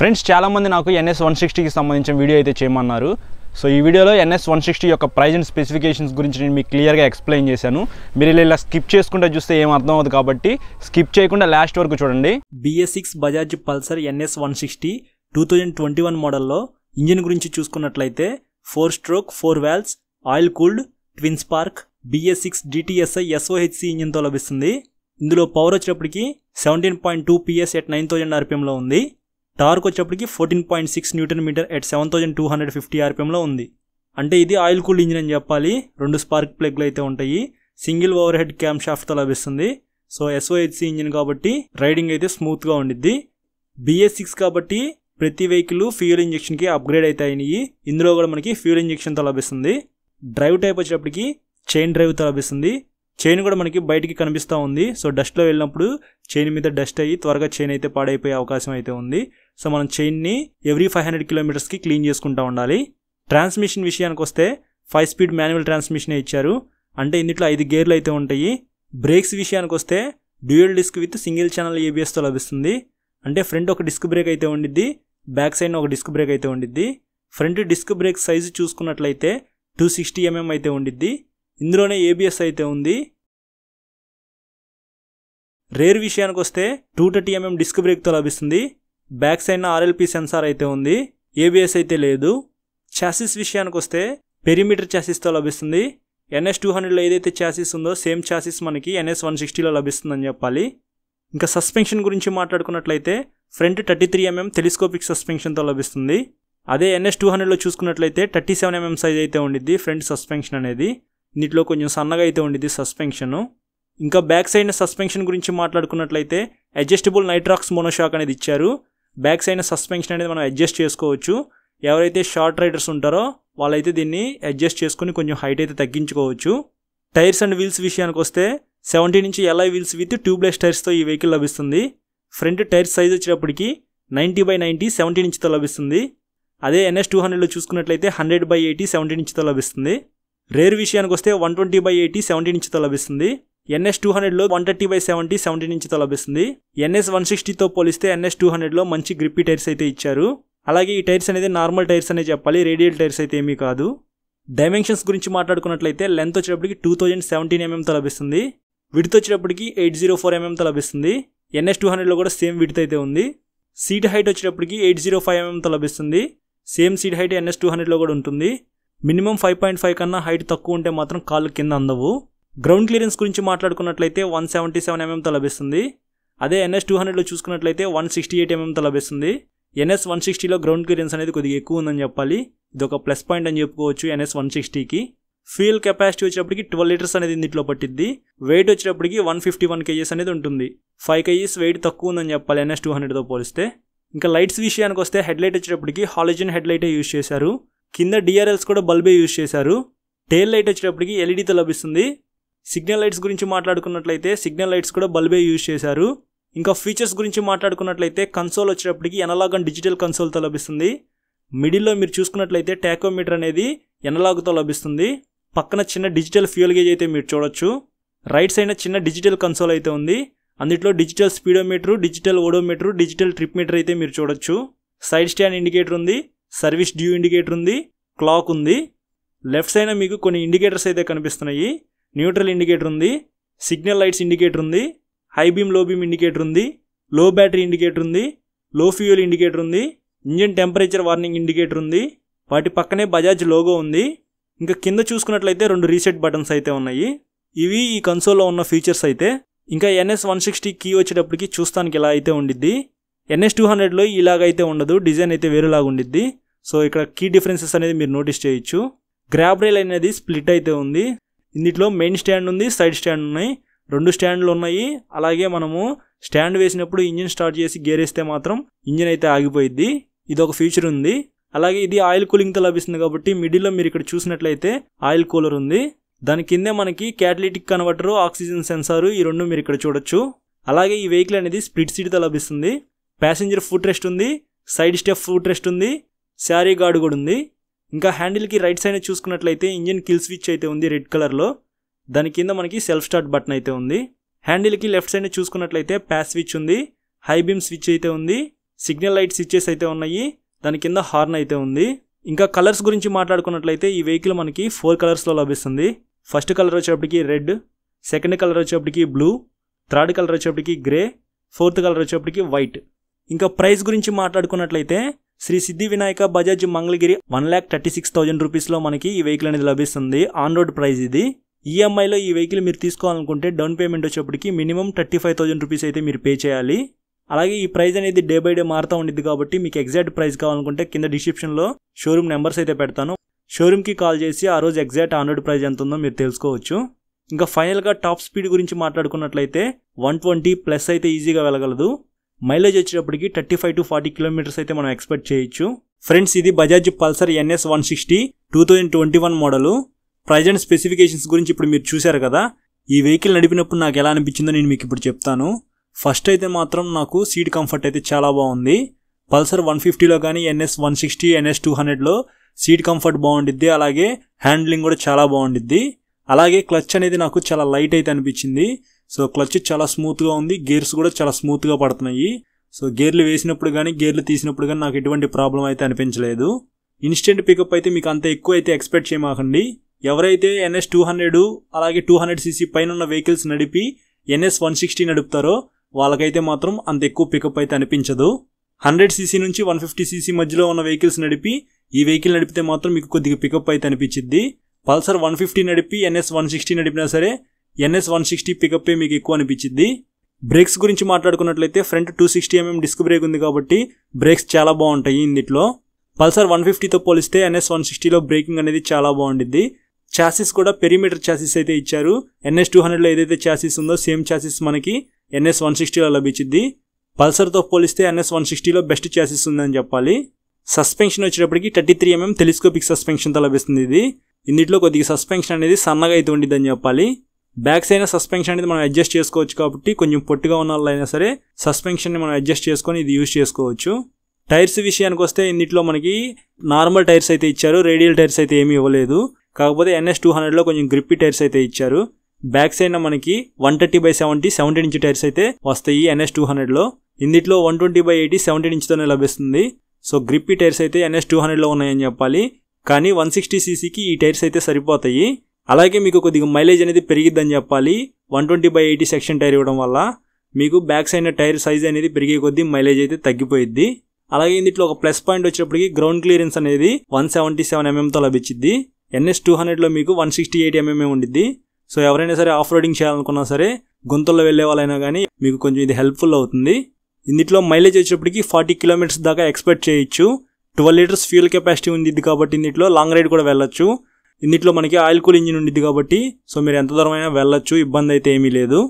friends చాలామంది నాకు NS one సిక్స్టీకి సంబంధించిన వీడియో అయితే చేయమన్నారు సో ఈ వీడియోలో ఎన్ఎస్ వన్ సిక్స్టీ యొక్క ప్రైజ్ అండ్ స్పెసిఫికేషన్స్ గురించి నేను మీకు క్లియర్గా ఎక్స్ప్లెయిన్ చేశాను మీరు ఇలా ఇలా స్కిప్ చేసుకుంటే చూస్తే ఏం అర్థం అవుతుంది కాబట్టి స్కిప్ చేయకుండా లాస్ట్ వరకు చూడండి BS six Bajaj Pulsar NS one sixty two thousand twenty one మోడల్లో ఇంజిన్ గురించి చూసుకున్నట్లయితే four stroke four valves oil cooled twin spark BS six DTSi SOHC ఇంజిన్తో లభిస్తుంది ఇందులో పవర్ వచ్చేటప్పటికి seventeen point two PS at nine thousand ఆర్పిఎంలో ఉంది torque వచ్చేప్పటికి fourteen point six newton meter at seven thousand two hundred fifty ఆర్పిఎంలో ఉంది అంటే ఇది ఆయిల్ కూల్డ్ ఇంజిన్ అని చెప్పాలి రెండు స్పార్క్ ప్లగ్లు అయితే ఉంటాయి సింగిల్ ఓవర్ హెడ్ క్యామ్ షాఫ్ట్తో లభిస్తుంది సో ఎస్ఓహెచ్సి ఇంజిన్ కాబట్టి రైడింగ్ అయితే స్మూత్గా ఉండిద్ది బిఎస్ సిక్స్ కాబట్టి ప్రతి వెహికల్ ఫ్యూయల్ ఇంజెక్షన్కి అప్గ్రేడ్ అయితే అయినాయి ఇందులో కూడా మనకి ఫ్యూయల్ ఇంజెక్షన్తో లభిస్తుంది డ్రైవ్ టైప్ వచ్చేటప్పటికి చైన్ డ్రైవ్తో లభిస్తుంది చైన్ కూడా మనకి బయటికి కనిపిస్తూ ఉంది సో డస్ట్లో వెళ్ళినప్పుడు చైన్ మీద డస్ట్ అయ్యి త్వరగా చైన్ అయితే పాడైపోయే అవకాశం అయితే ఉంది సో మనం చైన్ని ఎవ్రీ ఫైవ్ హండ్రెడ్ కిలోమీటర్స్కి క్లీన్ చేసుకుంటూ ఉండాలి ట్రాన్స్మిషన్ విషయానికి వస్తే ఫైవ్ స్పీడ్ మాన్యువల్ ట్రాన్స్మిషన్ ఇచ్చారు అంటే ఇందులో ఐదు గేర్లు అయితే ఉంటాయి బ్రేక్స్ విషయానికి వస్తే dual disc with single channel ఏబిఎస్తో లభిస్తుంది అంటే ఫ్రంట్ ఒక డిస్క్ బ్రేక్ అయితే ఉండిద్ది బ్యాక్ సైడ్ ఒక డిస్క్ బ్రేక్ అయితే ఉండిద్ది ఫ్రంట్ డిస్క్ బ్రేక్ సైజు చూసుకున్నట్లయితే టూ సిక్స్టీ ఎంఎం అయితే ఉండిద్ది ఇందులోనే ఏబిఎస్ అయితే ఉంది రేర్ విషయానికి వస్తే టూ థర్టీ ఎంఎం డిస్క్ బ్రేక్తో లభిస్తుంది బ్యాక్ సైడ్న ఆర్ఎల్పి సెన్సార్ అయితే ఉంది ఏబిఎస్ అయితే లేదు ఛాసిస్ విషయానికి వస్తే పెరిమీటర్ ఛాసిస్తో లభిస్తుంది ఎన్ఎస్ టూ హండ్రెడ్లో ఏదైతే ఛాసిస్ ఉందో సేమ్ ఛాసిస్ మనకి ఎన్ఎస్ వన్ సిక్స్టీలో లభిస్తుందని చెప్పాలి ఇంకా సస్పెన్షన్ గురించి మాట్లాడుకున్నట్లయితే front thirty three mm telescopic సస్పెన్షన్తో లభిస్తుంది అదే ఎన్ఎస్ టూ హండ్రెడ్లో చూసుకున్నట్లయితే థర్టీ సెవెన్ ఎంఎం సైజ్ అయితే ఉండిద్ది ఫ్రంట్ సస్పెన్షన్ అనేది దీంట్లో కొంచెం సన్నగా అయితే ఉండేది సస్పెన్షను ఇంకా బ్యాక్ సైడ్ సస్పెన్షన్ గురించి మాట్లాడుకున్నట్లయితే అడ్జస్టబుల్ నైట్రాక్స్ మోనోషాక్ అనేది ఇచ్చారు బ్యాక్ సైడ్ సస్పెన్షన్ అనేది మనం అడ్జస్ట్ చేసుకోవచ్చు ఎవరైతే షార్ట్ రైడర్స్ ఉంటారో వాళ్ళైతే దీన్ని అడ్జస్ట్ చేసుకుని కొంచెం హైట్ అయితే తగ్గించుకోవచ్చు టైర్స్ అండ్ వీల్స్ విషయానికి వస్తే సెవెంటీ నుంచి ఎల్ఐ వీల్స్ విత్ ట్యూబ్లెస్ టైర్స్తో ఈ వెహికల్ లభిస్తుంది ఫ్రంట్ టైర్స్ సైజ్ వచ్చేటప్పటికి నైంటీ బై నైంటీ సెవెంటీ నుంచితో లభిస్తుంది అదే ఎన్ఎస్ టూ హండ్రెడ్లో చూసుకున్నట్లయితే హండ్రెడ్ బై ఎయిటీ సెవెంటీ నుంచితో లభిస్తుంది రేర్ విషయానికి వస్తే one twenty by eighty seventy ఇంచ్తో లభిస్తుంది ఎన్ఎస్ టూ హండ్రెడ్లో one thirty by seventy seventy ఇంచ్తో లభిస్తుంది ఎన్ఎస్ వన్ సిక్స్టీతో పోలిస్తే ఎన్ఎస్ టూ హండ్రెడ్లో మంచి గ్రిప్పీ టైర్స్ అయితే ఇచ్చారు అలాగే ఈ టైర్స్ అనేది నార్మల్ టైర్స్ అనే చెప్పాలి రేడియల్ టైర్స్ అయితే ఏమీ కాదు డైమెన్షన్స్ గురించి మాట్లాడుకున్నట్లయితే లెంత్ వచ్చేటప్పటికి టూ థౌజండ్ సెవెంటీన్ ఎంఎంతో లభిస్తుంది విడ్త్ వచ్చేటప్పటికి ఎయిట్ జీరో ఫోర్ ఎంఎంతో లభిస్తుంది ఎన్ఎస్ టూ హండ్రెడ్లో కూడా సేమ్ విడ్త్ అయితే ఉంది సీట్ హైట్ వచ్చేటప్పటికి ఎయిట్ జీరో ఫైవ్ ఎంఎంతో లభిస్తుంది same seat height NS two హండ్రెడ్లో కూడా ఉంటుంది మినిమం ఫైవ్ పాయింట్ ఫైవ్ కన్నా హైట్ తక్కువ ఉంటే మాత్రం కాళ్ళు కింద అందవు గ్రౌండ్ క్లియరెన్స్ గురించి మాట్లాడుకున్నట్లయితే వన్ సెవెంటీ సెవెన్ ఎంఎంతో లభిస్తుంది అదే ఎన్ఎస్ టూ హండ్రెడ్లో చూసుకున్నట్లయితే వన్ సిక్స్టీ ఎయిట్ ఎంఎంతో లభిస్తుంది ఎన్ఎస్ వన్ సిక్స్టీలో గ్రౌండ్ క్లియరెన్స్ అనేది కొద్దిగా ఎక్కువ ఉందని చెప్పాలి ఇది ఒక ప్లస్ పాయింట్ అని చెప్పుకోవచ్చు ఎన్ఎస్ వన్ సిక్స్టీకి ఫ్యూయల్ కెపాసిటీ వచ్చేటప్పటికి ట్వెల్వ్ లీటర్స్ అనేది దీంట్లో పట్టిద్ది వెయిట్ వచ్చేటప్పటికి వన్ ఫిఫ్టీ వన్ కేజీస్ అనేది ఉంటుంది ఫైవ్ కేజీస్ వెయిట్ తక్కువ ఉందని చెప్పాలి ఎన్ఎస్ టూ హండ్రెడ్తో పోలిస్తే ఇంకా లైట్స్ విషయానికి వస్తే హెడ్లైట్ వచ్చేటప్పటికి హాలిజన్ హెడ్లైటే యూజ్ చేశారు కింద డిఆర్ఎల్స్ కూడా బల్బే యూజ్ చేశారు టెయిల్ లైట్ వచ్చేటప్పటికి ఎల్ఈడితో e లభిస్తుంది సిగ్నల్ లైట్స్ గురించి మాట్లాడుకున్నట్లయితే సిగ్నల్ లైట్స్ కూడా బల్బే యూజ్ చేశారు ఇంకా ఫీచర్స్ గురించి మాట్లాడుకున్నట్లయితే కన్సోల్ వచ్చేటప్పటికి ఎనలాగ్ అండ్ డిజిటల్ కన్సోల్తో లభిస్తుంది మిడిల్లో మీరు చూసుకున్నట్లయితే టాకోమీటర్ అనేది ఎనలాగ్తో లభిస్తుంది పక్కన చిన్న డిజిటల్ ఫ్యూల్ గేజ్ అయితే మీరు చూడొచ్చు రైట్ సైడ్ చిన్న డిజిటల్ కన్సోల్ అయితే ఉంది అందులో digital speedometer digital odometer digital trip meter అయితే మీరు చూడొచ్చు సైడ్ స్టాండ్ ఇండికేటర్ ఉంది సర్వీస్ డ్యూ ఇండికేటర్ ఉంది క్లాక్ ఉంది లెఫ్ట్ సైడ్ మీకు కొన్ని ఇండికేటర్స్ అయితే కనిపిస్తున్నాయి న్యూట్రల్ ఇండికేటర్ ఉంది సిగ్నల్ లైట్స్ ఇండికేటర్ ఉంది high beam low beam indicator ఉంది లో బ్యాటరీ ఇండికేటర్ ఉంది లో ఫ్యూయల్ ఇండికేటర్ ఉంది ఇంజిన్ టెంపరేచర్ వార్నింగ్ ఇండికేటర్ ఉంది వాటి పక్కనే బజాజ్ లోగో ఉంది ఇంకా కింద చూసుకున్నట్లయితే రెండు రీసెట్ బటన్స్ అయితే ఉన్నాయి ఇవి ఈ కన్సోల్లో ఉన్న ఫీచర్స్ అయితే ఇంకా ఎన్ఎస్ వన్ సిక్స్టీ కీ వచ్చేటప్పటికి చూస్తానికి ఎలా అయితే ఉండిద్ది ఎన్ఎస్ టూ హండ్రెడ్లో ఇలాగైతే ఉండదు డిజైన్ అయితే వేరేలాగా ఉండిద్ది సో ఇక్కడ కీ డిఫరెన్సెస్ అనేది మీరు నోటీస్ చేయొచ్చు గ్రాబ్ రైల్ అనేది స్ప్లిట్ అయితే ఉంది ఇందులో మెయిన్ స్టాండ్ ఉంది సైడ్ స్టాండ్ ఉన్నాయి రెండు స్టాండ్లు ఉన్నాయి అలాగే మనము స్టాండ్ వేసినప్పుడు ఇంజిన్ స్టార్ట్ చేసి గేర్ వేస్తే మాత్రం ఇంజిన్ అయితే ఆగిపోయిద్ది ఇది ఒక ఫీచర్ ఉంది అలాగే ఇది ఆయిల్ కూలింగ్తో లభిస్తుంది కాబట్టి మిడిల్లో మీరు ఇక్కడ చూసినట్లయితే ఆయిల్ కూలర్ ఉంది దాని కిందే మనకి క్యాటలిటిక్ కన్వర్టరు ఆక్సిజన్ సెన్సార్ ఈ రెండు మీరు ఇక్కడ చూడొచ్చు అలాగే ఈ వెహికల్ అనేది స్ప్లిట్ సీట్తో లభిస్తుంది ప్యాసింజర్ ఫుట్ రెస్ట్ ఉంది సైడ్ స్టెప్ ఫుట్ రెస్ట్ ఉంది శారీ గార్డు కూడా ఉంది ఇంకా హ్యాండిల్కి రైట్ సైడ్ చూసుకున్నట్లయితే ఇంజిన్ కిల్ స్విచ్ అయితే ఉంది రెడ్ కలర్లో దాని కింద మనకి సెల్ఫ్ స్టార్ట్ బటన్ అయితే ఉంది హ్యాండిల్కి లెఫ్ట్ సైడ్ చూసుకున్నట్లయితే ప్యాస్ స్విచ్ ఉంది హై బీమ్ స్విచ్ అయితే ఉంది సిగ్నల్ లైట్ స్విచ్చెస్ అయితే ఉన్నాయి దాని కింద హార్న్ అయితే ఉంది ఇంకా కలర్స్ గురించి మాట్లాడుకున్నట్లయితే ఈ వెహికల్ మనకి ఫోర్ కలర్స్లో లభిస్తుంది ఫస్ట్ కలర్ వచ్చేప్పటికి రెడ్ సెకండ్ కలర్ వచ్చేప్పటికి బ్లూ థర్డ్ కలర్ వచ్చేప్పటికి గ్రే ఫోర్త్ కలర్ వచ్చేప్పటికి వైట్ ఇంకా ప్రైస్ గురించి మాట్లాడుకున్నట్లయితే Shri Siddhi Vinayaka Bajaj Mangalagiri one lakh thirty six thousand రూపీస్లో మనకి ఈ వెహికల్ అనేది లభిస్తుంది ఆన్ రోడ్ ప్రైస్ ఇది ఈఎంఐలో e ఈ వెహికల్ మీరు తీసుకోవాలనుకుంటే డౌన్ పేమెంట్ వచ్చేప్పటికి minimum thirty five thousand rupees అయితే మీరు పే చేయాలి అలాగే ఈ ప్రైస్ అనేది డే బై డే మారుతూ ఉండేది కాబట్టి మీకు ఎగ్జాక్ట్ ప్రైస్ కావాలనుకుంటే కింద డిస్క్రిప్షన్లో షోరూమ్ నెంబర్స్ అయితే పెడతాను షోరూమ్కి కాల్ చేసి ఆ రోజు ఎగ్జాక్ట్ ఆన్రోడ్ ప్రైస్ ఎంత ఉందో మీరు తెలుసుకోవచ్చు ఇంకా ఫైనల్గా టాప్ స్పీడ్ గురించి మాట్లాడుకున్నట్లయితే వన్ ట్వంటీ ప్లస్ అయితే ఈజీగా వెళ్ళగలదు మైలేజ్ వచ్చేటప్పటికి thirty five to forty kilometres అయితే మనం ఎక్స్పెక్ట్ చేయొచ్చు ఫ్రెండ్స్ ఇది Bajaj Pulsar NS one sixty two thousand twenty one model present specifications గురించి ఇప్పుడు మీరు చూశారు కదా ఈ వెహికల్ నడిపినప్పుడు నాకు ఎలా అనిపించిందో నేను మీకు ఇప్పుడు చెప్తాను ఫస్ట్ అయితే మాత్రం నాకు సీట్ కంఫర్ట్ అయితే చాలా బాగుంది పల్సర్ వన్ ఫిఫ్టీలో కానీ NS one sixty NS two హండ్రెడ్లో సీట్ కంఫర్ట్ బాగుండిద్ది అలాగే హ్యాండ్లింగ్ కూడా చాలా బాగుండిద్ది అలాగే క్లచ్ అనేది నాకు చాలా లైట్ అయితే అనిపించింది సో క్లచ్ చాలా స్మూత్గా ఉంది గేర్స్ కూడా చాలా స్మూత్గా పడుతున్నాయి సో గేర్లు వేసినప్పుడు కానీ గేర్లు తీసినప్పుడు కానీ నాకు ఎటువంటి ప్రాబ్లం అయితే అనిపించలేదు ఇన్స్టెంట్ పికప్ అయితే మీకు అంత ఎక్కువ అయితే ఎక్స్పెక్ట్ చేయమాకండి ఎవరైతే ఎన్ఎస్ టూ హండ్రెడ్ అలాగే టూ హండ్రెడ్ సీసీ పైన ఉన్న వెహికల్స్ నడిపి ఎన్ఎస్ వన్ సిక్స్టీ నడుపుతారో వాళ్ళకైతే మాత్రం అంత ఎక్కువ పికప్ అయితే అనిపించదు హండ్రెడ్ సీసీ నుంచి వన్ ఫిఫ్టీ సీసీ మధ్యలో ఉన్న వెహికల్స్ నడిపి ఈ వెహికల్ నడిపితే మాత్రం మీకు కొద్దిగా పికప్ అయితే అనిపించింది పల్సర్ వన్ ఫిఫ్టీ నడిపి ఎన్ఎస్ వన్ సిక్స్టీ నడిపినా సరే ఎన్ఎస్ వన్ సిక్స్టీ పికప్పే మీకు ఎక్కువ అనిపించింది బ్రేక్స్ గురించి మాట్లాడుకున్నట్లయితే front two sixty mm disc brake ఉంది కాబట్టి బ్రేక్స్ చాలా బాగుంటాయి ఇందులో పల్సర్ వన్ ఫిఫ్టీతో పోలిస్తే ఎన్ఎస్ వన్ సిక్స్టీలో బ్రేకింగ్ అనేది చాలా బాగుండిద్ది ఛాసిస్ కూడా పెరిమీటర్ ఛాసిస్ అయితే ఇచ్చారు ఎన్ఎస్ టూ హండ్రెడ్లో ఏదైతే ఛాసిస్ ఉందో సేమ్ ఛాసిస్ మనకి ఎన్ఎస్ వన్ సిక్స్టీలో లభించింది పల్సర్తో పోలిస్తే ఎన్ఎస్ వన్ సిక్స్టీలో బెస్ట్ ఛాసిస్ ఉందని చెప్పాలి సస్పెన్షన్ వచ్చేటప్పటికి థర్టీ త్రీ ఎంఎం టెలిస్కోపిక్ సస్పెన్షన్తో లభిస్తుంది ఇది ఇందులో కొద్దిగా సస్పెన్షన్ అనేది సన్నగా అయితే ఉండిద్దని చెప్పాలి బ్యాక్ సైడ్ సస్పెన్షన్ అనేది మనం అడ్జస్ట్ చేసుకోవచ్చు కాబట్టి కొంచెం పొట్టిగా ఉన్న వాళ్ళు అయినా సరే సస్పెన్షన్ని మనం అడ్జస్ట్ చేసుకొని ఇది యూజ్ చేసుకోవచ్చు టైర్స్ విషయానికి వస్తే ఇందులో మనకి నార్మల్ టైర్స్ అయితే ఇచ్చారు రేడియల్ టైర్స్ అయితే ఏమీ ఇవ్వలేదు కాకపోతే ఎన్ఎస్ టూ హండ్రెడ్లో కొంచెం గ్రిప్పి టైర్స్ అయితే ఇచ్చారు బ్యాక్ సైడ్ మనకి one thirty by seventy seventeen inch tyres అయితే వస్తాయి ఎన్ఎస్ టూ హండ్రెడ్లో ఇందులో one twenty by eighty seventeen ఇంచ్తోనే లభిస్తుంది సో గ్రిప్పి టైర్స్ అయితే ఎన్ఎస్ టూ హండ్రెడ్లో ఉన్నాయని చెప్పాలి కానీ వన్ సిక్స్టీ సీసీకి ఈ టైర్స్ అయితే సరిపోతాయి అలాగే మీకు కొద్దిగా మైలేజ్ అనేది పెరిగిద్దని చెప్పాలి one twenty by eighty section tyre ఇవ్వడం వల్ల మీకు బ్యాక్ సైడ్ టైర్ సైజ్ అనేది పెరిగే కొద్దీ మైలేజ్ అయితే తగ్గిపోయిద్ది అలాగే ఇందులో ఒక ప్లస్ పాయింట్ వచ్చేప్పటికి గ్రౌండ్ క్లియరెన్స్ అనేది వన్ సెవెంటీ సెవెన్ ఎంఎంతో లభించింది ఎన్ఎస్ టూ హండ్రెడ్లో మీకు వన్ సిక్స్టీ ఎయిట్ ఎంఎంఏ ఉండిద్ది సో ఎవరైనా సరే ఆఫ్ రోడింగ్ చేయాలనుకున్నా సరే గుంతల్లో వెళ్ళే వాళ్ళైనా కానీ మీకు కొంచెం ఇది హెల్ప్ఫుల్ అవుతుంది ఇందులో మైలేజ్ వచ్చేప్పటికి ఫార్టీ కిలోమీటర్స్ దాకా ఎక్స్పెక్ట్ చేయొచ్చు ట్వెల్వ్ లీటర్స్ ఫ్యూల్ కెపాసిటీ ఉంది కాబట్టి ఇందులో లాంగ్ రైడ్ కూడా వెళ్ళొచ్చు ఇందులో మనకి ఆయిల్ కూల్ ఇంజిన్ ఉండిద్ది కాబట్టి సో మీరు ఎంత అయినా వెళ్ళొచ్చు ఇబ్బంది అయితే ఏమీ లేదు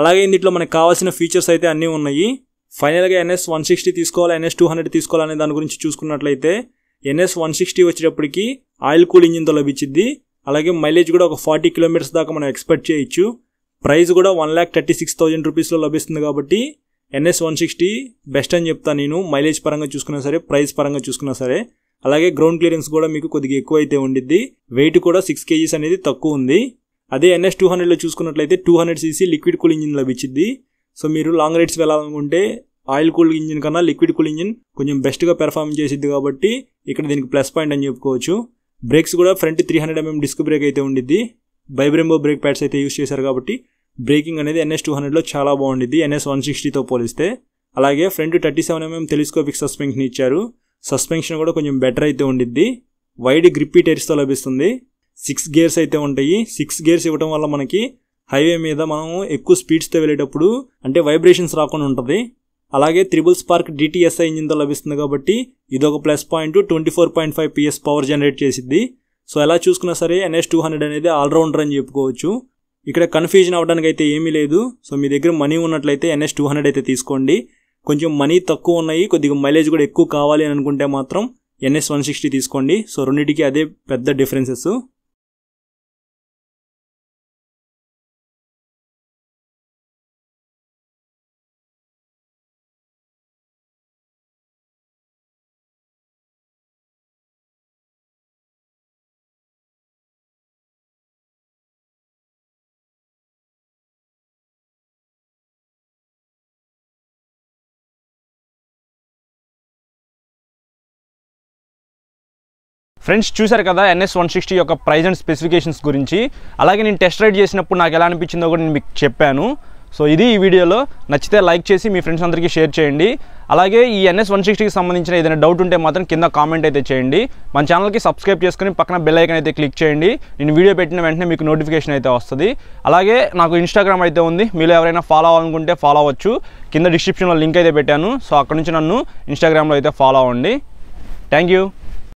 అలాగే ఇందులో మనకు కావాల్సిన ఫీచర్స్ అయితే అన్నీ ఉన్నాయి ఫైనల్గా ఎన్ఎస్ వన్ సిక్స్టీ తీసుకోవాలి ఎన్ఎస్ టూ హండ్రెడ్ తీసుకోవాలనే దాని గురించి చూసుకున్నట్లయితే ఎన్ఎస్ వన్ సిక్స్టీ వచ్చేటప్పటికి ఆయిల్ కూల్ ఇంజిన్తో లభించింది అలాగే మైలేజ్ కూడా ఒక ఫార్టీ కిలోమీటర్స్ దాకా మనం ఎక్స్పెక్ట్ చేయొచ్చు ప్రైస్ కూడా one lakh thirty six thousand రూపీస్లో లభిస్తుంది కాబట్టి ఎన్ఎస్ వన్ సిక్స్టీ బెస్ట్ అని చెప్తాను నేను మైలేజ్ పరంగా చూసుకున్నా సరే ప్రైస్ పరంగా చూసుకున్నా సరే అలాగే గ్రౌండ్ క్లియరెన్స్ కూడా మీకు కొద్దిగా ఎక్కువ అయితే ఉండిద్ది వెయిట్ కూడా సిక్స్ కేజీస్ అనేది తక్కువ ఉంది అదే ఎన్ఎస్ టూ హండ్రెడ్లో చూసుకున్నట్లయితే two hundred CC liquid cool engine లభించింది సో మీరు లాంగ్ రైడ్స్ వెళ్ళాలనుకుంటే ఆయిల్ కూల్ ఇంజిన్ కన్నా లిక్విడ్ కూల్ ఇంజిన్ కొంచెం బెస్ట్గా పెర్ఫామ్ చేసిద్ది కాబట్టి ఇక్కడ దీనికి ప్లస్ పాయింట్ అని చెప్పుకోవచ్చు బ్రేక్స్ కూడా front three hundred mm disc brake అయితే ఉండిద్ది బైబ్రెంబో బ్రేక్ ప్యాడ్స్ అయితే యూస్ చేశారు కాబట్టి బ్రేకింగ్ అనేది ఎన్ఎస్ టూ హండ్రెడ్లో చాలా బాగుండిద్ది ఎన్ఎస్ వన్ సిక్స్టీతో పోలిస్తే అలాగే front thirty seven mm telescopic suspension ఇచ్చారు సస్పెన్షన్ కూడా కొంచెం బెటర్ అయితే ఉండిద్ది వైడ్ గ్రిప్పీ టైర్స్తో లభిస్తుంది సిక్స్ గేర్స్ అయితే ఉంటాయి సిక్స్ గేర్స్ ఇవ్వడం వల్ల మనకి హైవే మీద మనం ఎక్కువ స్పీడ్స్తో వెళ్ళేటప్పుడు అంటే వైబ్రేషన్స్ రాకుండా ఉంటుంది అలాగే త్రిబుల్ స్పార్క్ డిటిఎస్ఐ ఇంజిన్తో లభిస్తుంది కాబట్టి ఇది ఒక plus point twenty four point five PS power generate చేసిద్ది సో ఎలా చూసుకున్నా సరే ఎన్ఎస్ టూ హండ్రెడ్ అనేది ఆల్రౌండర్ అని చెప్పుకోవచ్చు ఇక్కడ కన్ఫ్యూజన్ అవ్వడానికి అయితే ఏమీ లేదు సో మీ దగ్గర మనీ ఉన్నట్లయితే ఎన్ఎస్ టూ హండ్రెడ్ అయితే తీసుకోండి కొంచెం మనీ తక్కువ ఉన్నాయి కొద్దిగా మైలేజ్ కూడా ఎక్కువ కావాలి అని అనుకుంటే మాత్రం ఎన్ఎస్ వన్ సిక్స్టీ తీసుకోండి సో రెండింటికి అదే పెద్ద డిఫరెన్సెస్ ఫ్రెండ్స్ చూశారు కదా ఎన్ఎస్ వన్ సిక్స్టీ యొక్క ప్రైజ్ అండ్ స్పెసిఫికేషన్స్ గురించి అలాగే నేను టెస్ట్ రైడ్ చేసినప్పుడు నాకు ఎలా అనిపించిందో కూడా నేను మీకు చెప్పాను సో ఇది ఈ వీడియోలో నచ్చితే లైక్ చేసి మీ ఫ్రెండ్స్ అందరికీ షేర్ చేయండి అలాగే ఈ ఎన్ఎస్ వన్ సిక్స్టీకి సంబంధించిన ఏదైనా డౌట్ ఉంటే మాత్రం కింద కామెంట్ అయితే చేయండి మన ఛానల్కి సబ్స్క్రైబ్ చేసుకుని పక్కన బెల్ ఐకన్ అయితే క్లిక్ చేయండి నేను వీడియో పెట్టిన వెంటనే మీకు నోటిఫికేషన్ అయితే వస్తుంది అలాగే నాకు ఇన్స్టాగ్రామ్ అయితే ఉంది మీరు ఎవరైనా ఫాలో అవ్వాలనుకుంటే ఫాలో అవ్వచ్చు కింద డిస్క్రిప్షన్లో లింక్ అయితే పెట్టాను సో అక్కడ నుంచి నన్ను ఇన్స్టాగ్రామ్లో అయితే ఫాలో అవ్వండి థ్యాంక్